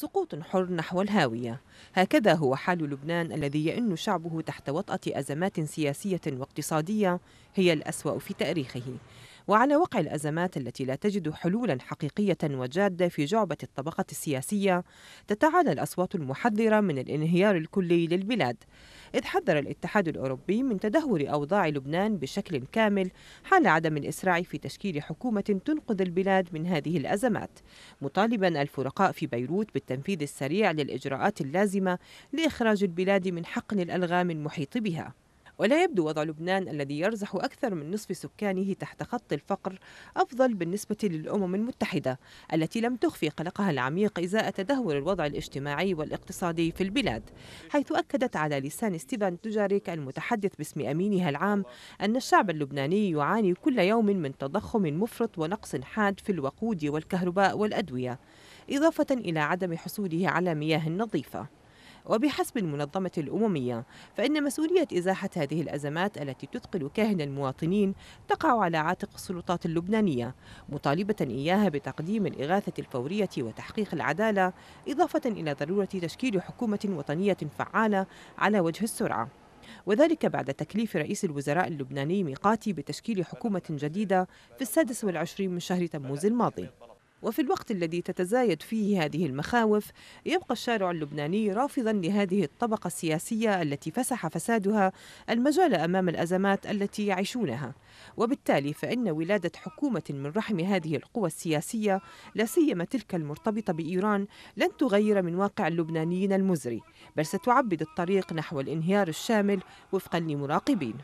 سقوط حر نحو الهاوية هكذا هو حال لبنان الذي يئن شعبه تحت وطأة أزمات سياسية واقتصادية هي الأسوأ في تاريخه وعلى وقع الأزمات التي لا تجد حلولا حقيقية وجادة في جعبة الطبقة السياسية تتعالى الأصوات المحذرة من الانهيار الكلي للبلاد إذ حذر الاتحاد الأوروبي من تدهور أوضاع لبنان بشكل كامل حال عدم الإسراع في تشكيل حكومة تنقذ البلاد من هذه الأزمات مطالبا الفرقاء في بيروت بالتنفيذ السريع للإجراءات اللازمة لإخراج البلاد من حقن الألغام المحيط بها ولا يبدو وضع لبنان الذي يرزح أكثر من نصف سكانه تحت خط الفقر أفضل بالنسبة للأمم المتحدة التي لم تخفي قلقها العميق إزاء تدهور الوضع الاجتماعي والاقتصادي في البلاد حيث أكدت على لسان ستيفان تجاريك المتحدث باسم أمينها العام أن الشعب اللبناني يعاني كل يوم من تضخم مفرط ونقص حاد في الوقود والكهرباء والأدوية إضافة إلى عدم حصوله على مياه نظيفة وبحسب المنظمة الأممية فإن مسؤولية إزاحة هذه الأزمات التي تثقل كاهن المواطنين تقع على عاتق السلطات اللبنانية مطالبة إياها بتقديم الإغاثة الفورية وتحقيق العدالة إضافة إلى ضرورة تشكيل حكومة وطنية فعالة على وجه السرعة وذلك بعد تكليف رئيس الوزراء اللبناني ميقاتي بتشكيل حكومة جديدة في السادس والعشرين من شهر تموز الماضي وفي الوقت الذي تتزايد فيه هذه المخاوف يبقى الشارع اللبناني رافضا لهذه الطبقة السياسية التي فسح فسادها المجال أمام الأزمات التي يعيشونها وبالتالي فإن ولادة حكومة من رحم هذه القوى السياسية لا سيما تلك المرتبطة بإيران لن تغير من واقع اللبنانيين المزري بل ستعبد الطريق نحو الانهيار الشامل وفقا لمراقبين